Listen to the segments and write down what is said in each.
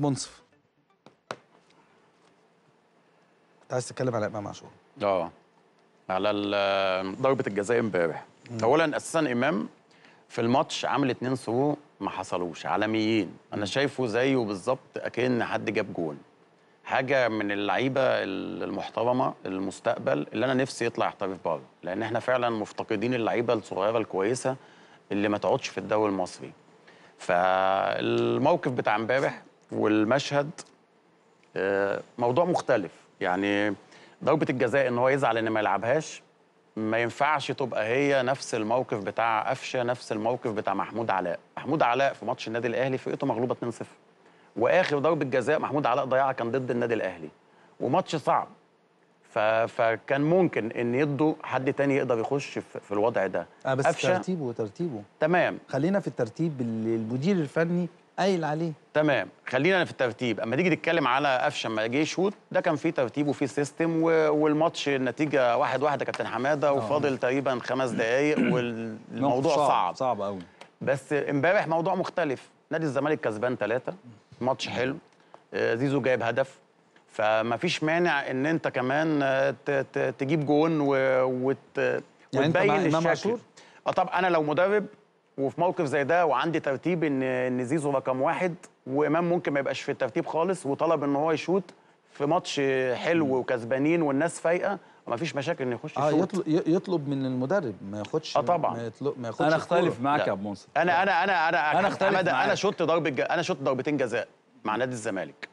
منصف انت عايز تتكلم على امام عاشور اه على ضربه الجزاء امبارح اولا اساسا امام في الماتش عمل اتنين صو ما حصلوش عالميين انا شايفه زيه بالظبط اكن حد جاب جون حاجه من اللعيبه المحترمه المستقبل اللي انا نفسي يطلع يحترف بره لان احنا فعلا مفتقدين اللعيبه الصغيره الكويسه اللي ما تقعدش في الدوري المصري فالموقف بتاع امبارح والمشهد آه، موضوع مختلف يعني ضربة الجزاء ان هو يزعل ان ما يلعبهاش ما ينفعش تبقى هي نفس الموقف بتاع قفشه نفس الموقف بتاع محمود علاء محمود علاء في ماتش النادي الاهلي فرقته مغلوبه 2-0 واخر ضربه جزاء محمود علاء ضيعها كان ضد النادي الاهلي وماتش صعب ف... فكان ممكن ان يدوا حد تاني يقدر يخش في الوضع ده آه بس ترتيبه ترتيبه تمام خلينا في الترتيب المدير الفني قايل عليه تمام خلينا في الترتيب اما تيجي تتكلم على قفشه ما جه شوت ده كان فيه ترتيب وفيه سيستم و... والماتش النتيجه واحد واحد يا كابتن حماده آه. وفاضل تقريبا خمس دقائق والموضوع صعب صعب, صعب قوي بس امبارح موضوع مختلف نادي الزمالك كسبان ثلاثة ماتش حلو آه، زيزو جايب هدف فما فيش مانع ان انت كمان آه، تجيب جون يعني وتبين يعني وتبين الشكل اه طب انا لو مدرب وفي موقف زي ده وعندي ترتيب ان ان زيزو رقم واحد وامام ممكن ما يبقاش في الترتيب خالص وطلب ان هو يشوط في ماتش حلو وكسبانين والناس فايقه ما فيش مشاكل ان يخش آه يطلب يطلب من المدرب ما ياخدش اه طبعا ما, ما انا اختلف معاك يا ابو منصف انا انا انا انا انا اختلف معاك. انا شوت ضربه انا شوت ضربتين جزاء مع نادي الزمالك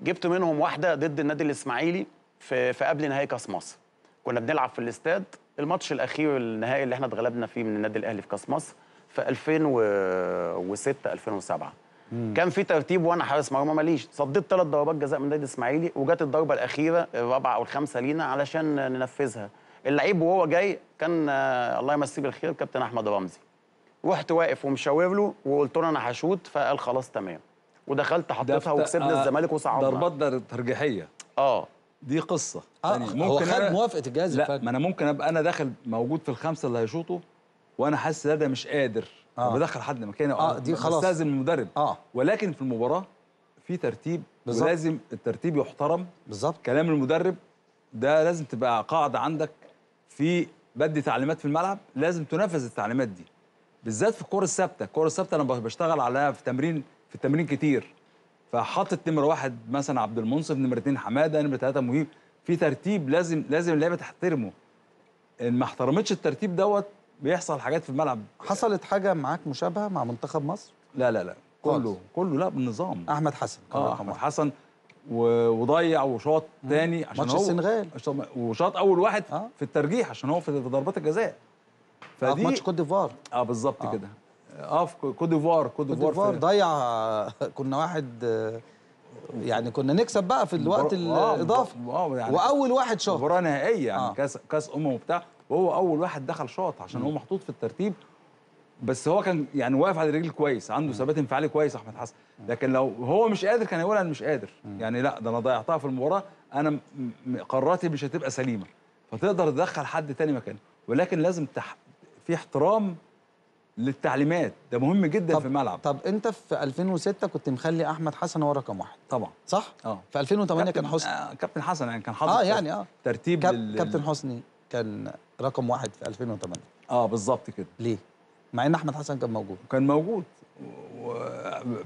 جبت منهم واحده ضد النادي الاسماعيلي في في قبل نهائي كاس مصر كنا بنلعب في الاستاد الماتش الاخير النهائي اللي احنا اتغلبنا فيه من النادي الاهلي في كاس مصر في 2006 2007 مم. كان في ترتيب وانا حارس مرمى ماليش صديت ثلاث ضربات جزاء من نادي الاسماعيلي وجت الضربه الاخيره الرابعه او الخامسه لينا علشان ننفذها اللعيب وهو جاي كان آه، الله يمسيه بالخير كابتن احمد رمزي رحت واقف ومشاور له وقلت له انا هشوط فقال خلاص تمام ودخلت حطيتها وكسبنا آه الزمالك وصعدنا ضربات ترجيحيه اه دي قصه آه ممكن هو خد موافقه الجهاز لا ما انا ممكن ابقى انا داخل موجود في الخمسه اللي هيشوطوا وانا حاسس ان انا مش قادر آه. بدخل حد مكاني اه دي خلاص استاذن المدرب اه ولكن في المباراه في ترتيب بالزبط. ولازم الترتيب يحترم بالظبط كلام المدرب ده لازم تبقى قاعده عندك في بدي تعليمات في الملعب لازم تنفذ التعليمات دي بالذات في الكوره الثابته الكوره الثابته انا بشتغل عليها في تمرين في التمرين كتير فحطت نمره واحد مثلا عبد المنصف نمره اثنين حماده نمره ثلاثه مهيب في ترتيب لازم لازم اللعيبه تحترمه ان ما احترمتش الترتيب دوت بيحصل حاجات في الملعب حصلت حاجه معاك مشابهه مع منتخب مصر لا لا لا كله كله لا بالنظام احمد حسن اه احمد حسن وضيع وشاط تاني عشان ماتش هو السنغال وشاط اول واحد آه. في الترجيح عشان هو في ضربات الجزاء آه، فدي اه ماتش كوت ديفوار اه بالظبط آه. كده اه في كوت ديفوار كوت ديفوار ضيع كنا واحد يعني كنا نكسب بقى في الوقت آه، الاضافي آه, آه يعني واول واحد شاط مباراه نهائيه يعني آه. كاس كاس امم وبتاع وهو اول واحد دخل شاط عشان هو محطوط في الترتيب بس هو كان يعني واقف على رجل كويس عنده ثبات انفعالي كويس احمد حسن لكن لو هو مش قادر كان يقول انا مش قادر يعني لا ده انا ضيعتها في المباراه انا قراراتي مش هتبقى سليمه فتقدر تدخل حد تاني مكانه ولكن لازم تح... في احترام للتعليمات ده مهم جدا طب في الملعب طب انت في 2006 كنت مخلي احمد حسن هو رقم واحد طبعا صح اه في 2008 كان حسني آه كابتن حسن يعني كان حاضر اه يعني اه ترتيب كاب... لل... كابتن حسني كان رقم واحد في 2008 اه بالظبط كده ليه؟ مع ان احمد حسن كان موجود كان موجود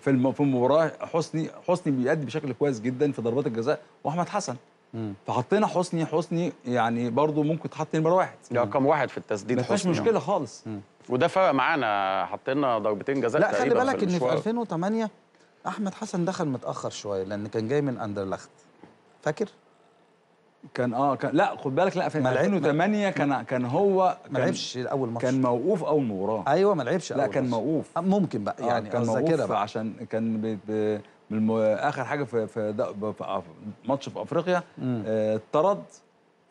الم... في المباراه حسني حسني بيأدي بشكل كويس جدا في ضربات الجزاء واحمد حسن مم. فحطينا حسني حسني يعني برضه ممكن تحط نمره واحد رقم واحد في التسديد ما فيش مشكله خالص مم. وده فرق معانا حطينا ضربتين جزاء لا خلي بالك ان في 2008 احمد حسن دخل متاخر شويه لان كان جاي من اندرلخت فاكر كان اه كان لا خد بالك لا في 2008 كان كان هو ما لعبش اول ماتش كان موقوف اول مباراه ايوه ما لعبش لا كان موقوف آه، ممكن بقى آه، يعني كان موقوف عشان كان من اخر حاجه في في, ماتش في افريقيا اطرد آه،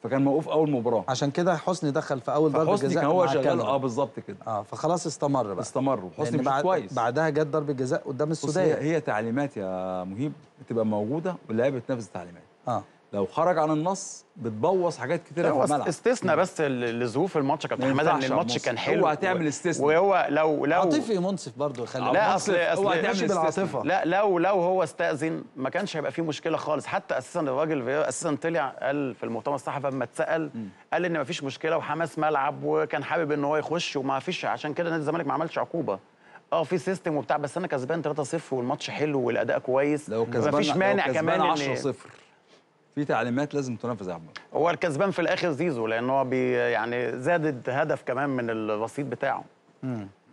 فكان موقوف اول مباراه عشان كده حسني دخل في اول ضربه جزاء كان هو شغال اه بالظبط كده اه فخلاص استمر بقى استمر وحسني مش بعد كويس بعدها جت ضربه جزاء قدام السودان هي, هي تعليمات يا مهيب بتبقى موجوده واللعيبه تنفذ التعليمات اه لو خرج عن النص بتبوظ حاجات كتيره في الملعب استثنى بس لظروف الماتش كابتن حماده ان الماتش كان حلو هو هتعمل استثناء وهو لو لو عاطفي منصف برضه خلي لا اصل اصل هتعمل بالعاطفه لا لو لو هو استاذن ما كانش هيبقى فيه مشكله خالص حتى اساسا الراجل اساسا طلع قال في المؤتمر الصحفي لما اتسال قال ان ما فيش مشكله وحماس ملعب وكان حابب ان هو يخش وما فيش عشان كده نادي الزمالك ما عملش عقوبه اه في سيستم وبتاع بس انا كسبان 3-0 والماتش حلو والاداء كويس لو كسبان مفيش مانع لو كسبان كمان 10-0 في تعليمات لازم تنفذ يا هو الكسبان في الاخر زيزو لان هو بي يعني زادت هدف كمان من الرصيد بتاعه